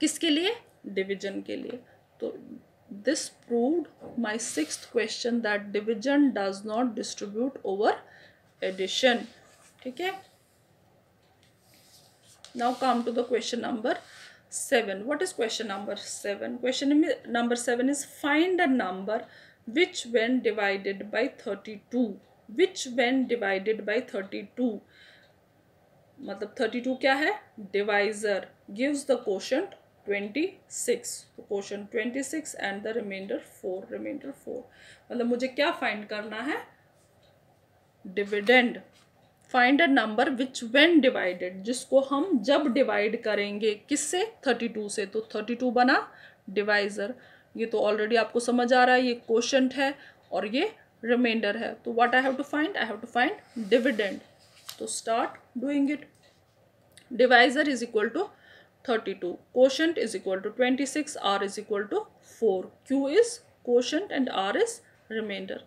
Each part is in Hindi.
किसके लिए डिविजन के लिए तो this prove my six question that division does not distribute over addition ठीक है now come to the question number seven what is question number seven question number seven is find a number which when divided by thirty two which when divided by thirty two मतलब थर्टी टू क्या है divisor gives the quotient twenty six तो quotient six and the remainder four remainder four मतलब मुझे क्या फाइंड करना है dividend find a number which when divided जिसको हम जब डिवाइड करेंगे किससे थर्टी टू से तो थर्टी टू बना डिवाइजर ये तो ऑलरेडी आपको समझ आ रहा है ये क्वेश्चन है और ये रिमाइंडर है तो what I have to find I have to find dividend तो start doing it divisor is equal to thirty two quotient is equal to twenty six R is equal to four Q is quotient and R is remainder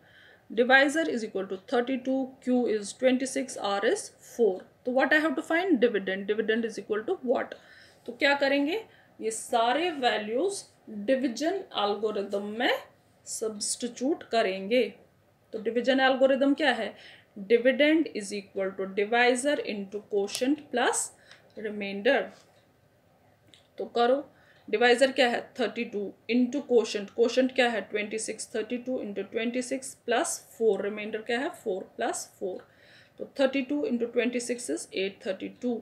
divisor is equal to thirty two Q is twenty six R is four तो what I have to find dividend dividend is equal to what तो क्या करेंगे ये सारे वैल्यूज डिविजन एल्गोरिदम में सब्सटीट्यूट करेंगे तो डिविजन एल्गोरिदम क्या है dividend is equal to divisor into quotient plus remainder तो करो डिवाइजर क्या है thirty two into quotient quotient क्या है twenty six thirty two into twenty six plus four remainder क्या है फोर प्लस फोर तो thirty two into twenty six is eight thirty two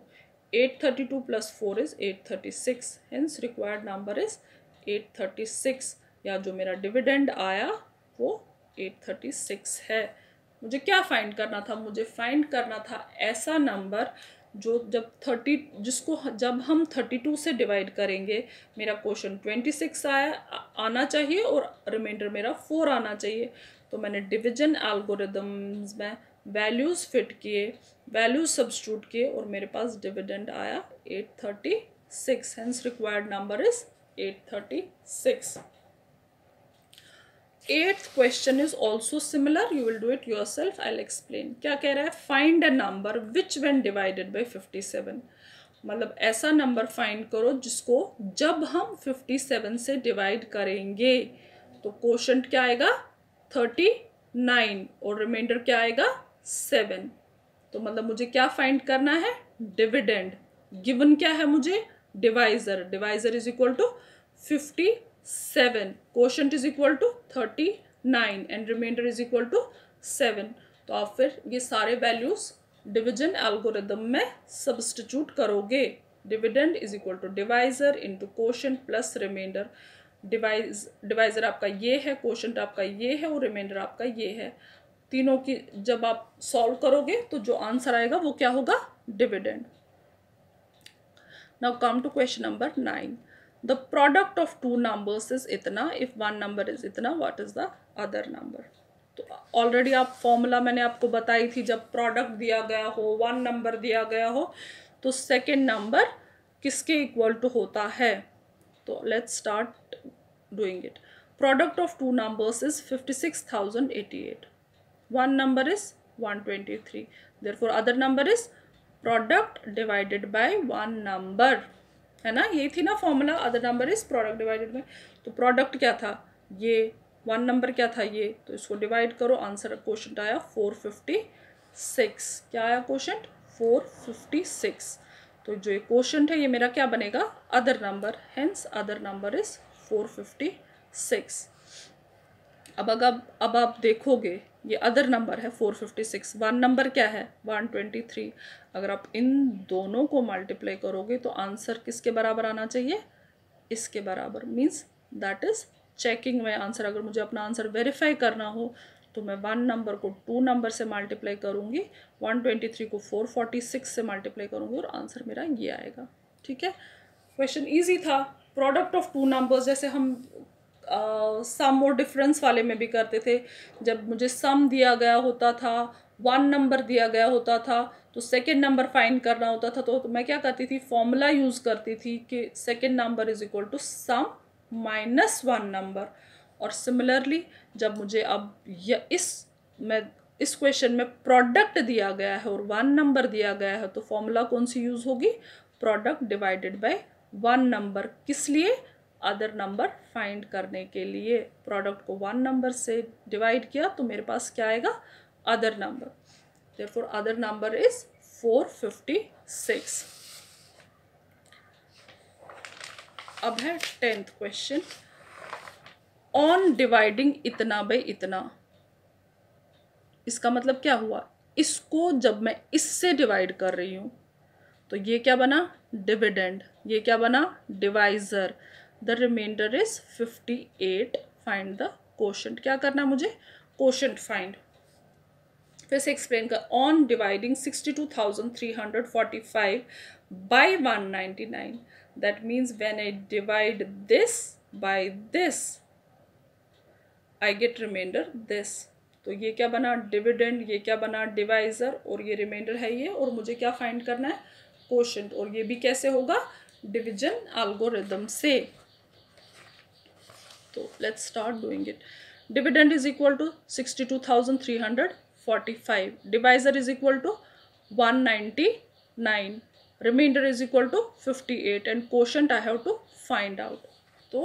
eight thirty two plus four is eight thirty six hence required number is eight thirty six या जो मेरा डिविडेंड आया वो एट थर्टी सिक्स है मुझे क्या फाइंड करना था मुझे फाइंड करना था ऐसा नंबर जो जब थर्टी जिसको जब हम थर्टी टू से डिवाइड करेंगे मेरा क्वेश्चन ट्वेंटी सिक्स आया आना चाहिए और रिमाइंडर मेरा फोर आना चाहिए तो मैंने डिवीजन एल्गोरिदम्स में वैल्यूज़ फिट किए वैल्यूज सब्सटूट किए और मेरे पास डिविडेंड आया eight thirty six hence required number is eight thirty six question is also similar you will do it yourself I'll explain क्या कह रहा है find a number which when divided by fifty seven मतलब ऐसा नंबर फाइंड करो जिसको जब हम फिफ्टी सेवन से डिवाइड करेंगे तो क्वेश्चन क्या आएगा थर्टी नाइन और रिमाइंडर क्या आएगा सेवन तो मतलब मुझे क्या फाइंड करना है डिविडेंड गिवन क्या है मुझे divisor divisor is equal to fifty seven quotient is equal to thirty nine and remainder is equal to seven तो आप फिर ये सारे वैल्यूज डिविजन एल्गोरिदम में सब्सटीट्यूट करोगे dividend is equal to divisor to quotient plus remainder divisor divisor आपका ये है क्वेश्चन आपका ये है और रिमाइंडर आपका ये है तीनों की जब आप सॉल्व करोगे तो जो आंसर आएगा वो क्या होगा dividend now come to question number nine the product of two numbers is इतना इफ़ वन नंबर इज इतना what is the other number तो ऑलरेडी आप फॉर्मूला मैंने आपको बताई थी जब प्रोडक्ट दिया गया हो वन नंबर दिया गया हो तो सेकेंड नंबर किसके इक्वल टू होता है तो let's start doing it product of two numbers is fifty six thousand eighty eight one number is one twenty three there four other number is product divided by one number है ना यही थी ना formula other number is product divided में तो प्रोडक्ट क्या था ये वन नंबर क्या था ये तो इसको डिवाइड करो आंसर क्वेश्चन आया फोर फिफ्टी सिक्स क्या आया क्वेश्चन फोर फिफ्टी सिक्स तो जो ये क्वेश्चन है ये मेरा क्या बनेगा other number hence other number is four fifty six अब अगर अब आप देखोगे ये अदर नंबर है four fifty six one number क्या है वन ट्वेंटी थ्री अगर आप इन दोनों को मल्टीप्लाई करोगे तो आंसर किसके बराबर आना चाहिए इसके बराबर मीन्स दैट इज़ चेकिंग में आंसर अगर मुझे अपना आंसर वेरीफाई करना हो तो मैं वन नंबर को टू नंबर से मल्टीप्लाई करूँगी वन ट्वेंटी थ्री को फोर फोर्टी सिक्स से मल्टीप्लाई करूँगी और आंसर मेरा ये आएगा ठीक है क्वेश्चन ईजी था प्रोडक्ट ऑफ टू नंबर्स जैसे हम सम और डिफरेंस वाले में भी करते थे जब मुझे सम दिया गया होता था वन नंबर दिया गया होता था तो सेकेंड नंबर फाइंड करना होता था तो, तो मैं क्या करती थी फॉर्मूला यूज़ करती थी कि second number is equal to sum minus one number और सिमिलरली जब मुझे अब यह इस मैं इस क्वेश्चन में प्रोडक्ट दिया गया है और वन नंबर दिया गया है तो फॉर्मूला कौन सी यूज़ होगी product divided by one number किस लिए अदर नंबर फाइंड करने के लिए प्रोडक्ट को वन नंबर से डिवाइड किया तो मेरे पास क्या आएगा other number number is four fifty six अब है टेंथ क्वेश्चन ऑन डिवाइडिंग इतना बाई इतना इसका मतलब क्या हुआ इसको जब मैं इससे डिवाइड कर रही हूँ तो ये क्या बना डिविडेंड ये क्या बना divisor the remainder is fifty eight find the quotient क्या करना मुझे क्वेश्चन फाइंड फिर से एक्सप्लेन कर on dividing sixty two thousand three hundred forty five by one ninety nine that means when I divide this by this I get remainder this तो ये क्या बना डिविडेंड ये क्या बना डिवाइजर और ये रिमाइंडर है ये और मुझे क्या फाइंड करना है क्वेश्चन और ये भी कैसे होगा डिवीजन एल्गोरिदम से तो let's start doing it dividend is equal to sixty two thousand three hundred forty five divisor is equal to one ninety nine remainder is equal to fifty eight and quotient I have to find out तो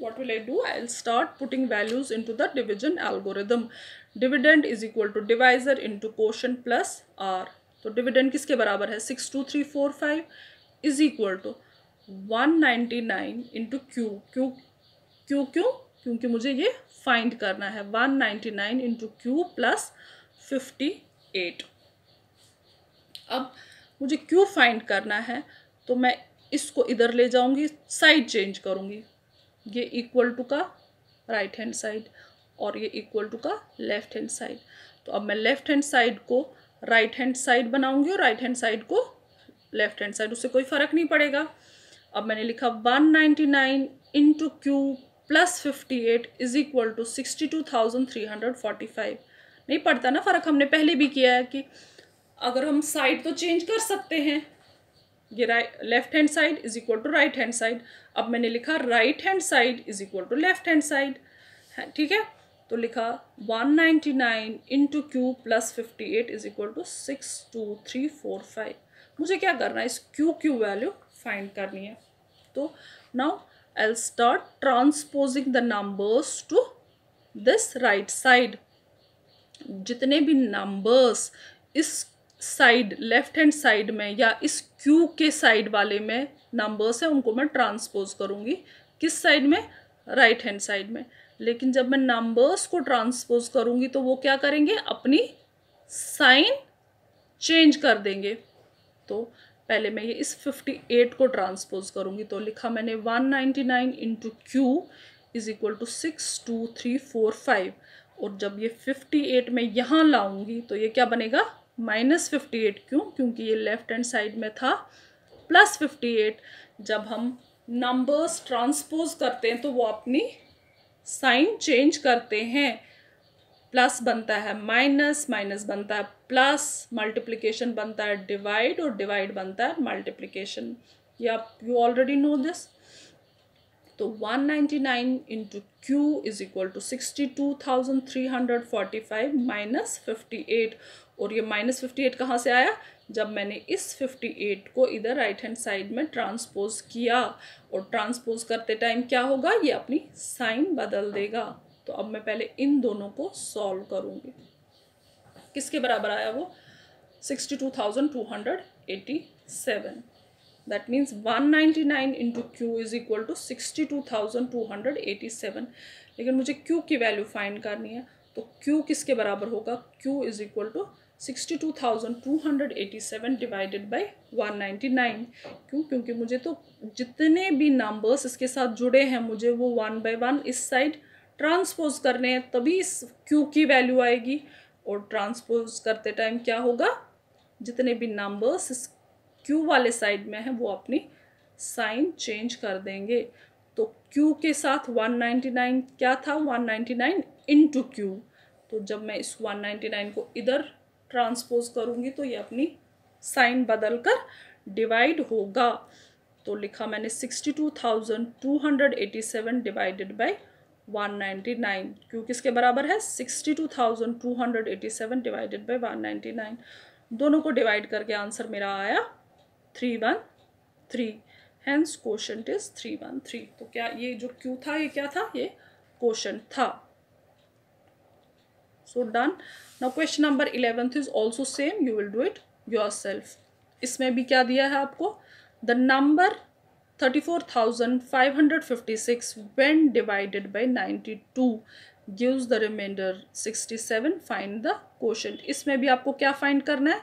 what do I will start putting values into the division algorithm dividend is equal to divisor into quotient plus R तो डिविडेंड किसके बराबर है six two three four five is equal to one ninety nine into Q Q क्यों क्यों क्योंकि मुझे ये फाइंड करना है one ninety nine into Q plus fifty eight अब मुझे क्यू फाइंड करना है तो मैं इसको इधर ले जाऊंगी साइड चेंज करूंगी ये इक्वल टू का राइट हैंड साइड और ये इक्वल टू का लेफ्ट हैंड साइड तो अब मैं लेफ्ट हैंड साइड को राइट हैंड साइड बनाऊंगी और राइट हैंड साइड को लेफ्ट हैंड साइड उससे कोई फ़र्क नहीं पड़ेगा अब मैंने लिखा one ninety nine into Q plus fifty eight is equal to sixty two thousand three hundred forty five नहीं पड़ता ना फ़र्क हमने पहले भी किया है कि अगर हम साइड तो चेंज कर सकते हैं ये right left hand side is equal to right hand side अब मैंने लिखा right hand side is equal to left hand side ठीक है तो लिखा one ninety nine into Q plus fifty eight is equal to six two three four five मुझे क्या करना है इस क्यू क्यू वैल्यू फाइंड करनी है तो now I'll start transposing the numbers to this right side. जितने भी numbers इस साइड लेफ्ट हैंड साइड में या इस क्यू के साइड वाले में नंबर्स हैं उनको मैं ट्रांसपोज करूँगी किस साइड में राइट हैंड साइड में लेकिन जब मैं नंबर्स को ट्रांसपोज करूँगी तो वो क्या करेंगे अपनी साइन चेंज कर देंगे तो पहले मैं ये इस 58 को ट्रांसपोज करूँगी तो लिखा मैंने 199 ninety nine into Q is equal to six two three four five और जब ये 58 में यहाँ लाऊँगी तो ये क्या बनेगा माइनस फिफ्टी एट क्यों क्योंकि ये लेफ्ट हैंड साइड में था प्लस फिफ्टी एट जब हम नंबर्स ट्रांसपोज करते हैं तो वो अपनी साइन चेंज करते हैं प्लस बनता है माइनस माइनस बनता है प्लस मल्टीप्लीकेशन बनता है डिवाइड और डिवाइड बनता है ये या यू ऑलरेडी नो दिस तो 199 ninety nine into Q is equal to sixty two thousand three hundred forty five minus fifty eight और ये माइनस फिफ्टी एट कहाँ से आया जब मैंने इस फिफ्टी एट को इधर राइट हैंड साइड में ट्रांसपोज किया और ट्रांसपोज करते टाइम क्या होगा ये अपनी साइन बदल देगा तो अब मैं पहले इन दोनों को सॉल्व करूँगी किसके बराबर आया वो sixty two thousand two hundred eighty seven that means one ninety nine into Q is equal to sixty two thousand two hundred eighty seven लेकिन मुझे क्यू की वैल्यू फाइंड करनी है तो क्यू किसके बराबर होगा Q is equal to sixty two thousand two hundred eighty seven divided by one ninety nine क्यों क्योंकि मुझे तो जितने भी नंबर्स इसके साथ जुड़े हैं मुझे वो वन बाई वन इस साइड ट्रांसपोज करने हैं तभी इस क्यू की वैल्यू आएगी और ट्रांसपोज करते टाइम क्या होगा जितने भी नंबर्स इस क्यू वाले साइड में हैं वो अपनी साइन चेंज कर देंगे तो क्यू के साथ 199 क्या था 199 नाइन्टी क्यू तो जब मैं इस 199 को इधर ट्रांसपोज करूँगी तो ये अपनी साइन बदल कर डिवाइड होगा तो लिखा मैंने 62,287 डिवाइडेड बाय 199 क्यू किसके बराबर है 62,287 डिवाइडेड बाय 199 दोनों को डिवाइड करके आंसर मेरा आया three one three hence question is three one three तो क्या ये जो क्यू था ये क्या था ये क्वेश्चन था so done now question number eleventh is also same you will do it your इसमें भी क्या दिया है आपको the number 34,556 when divided by 92 gives the remainder 67 find the quotient इसमें भी आपको क्या find करना है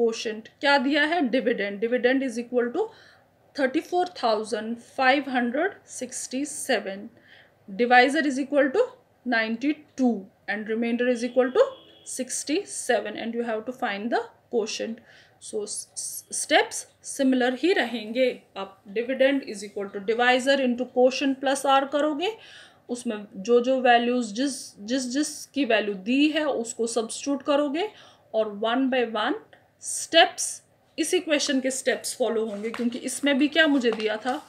quotient क्या दिया है dividend dividend is equal to 34,567 divisor is equal to 92 and remainder is equal to 67 and you have to find the quotient so steps similar ही रहेंगे आप dividend is equal to divisor into question plus R करोगे उसमें जो जो वैल्यूज़ जिस जिस जिस की वैल्यू दी है उसको सब्सट्यूट करोगे और वन बाय वन स्टेप्स इसी क्वेश्चन के स्टेप्स फॉलो होंगे क्योंकि इसमें भी क्या मुझे दिया था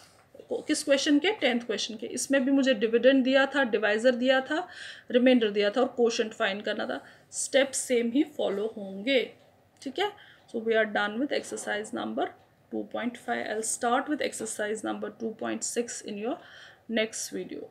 किस क्वेश्चन के टेंथ क्वेश्चन के इसमें भी मुझे डिविडेंड दिया था डिवाइजर दिया था रिमाइंडर दिया था और क्वेश्चन फाइन करना था स्टेप्स सेम ही फॉलो होंगे ठीक है So we are done with exercise number 2.5. I'll start with exercise number 2.6 in your next video.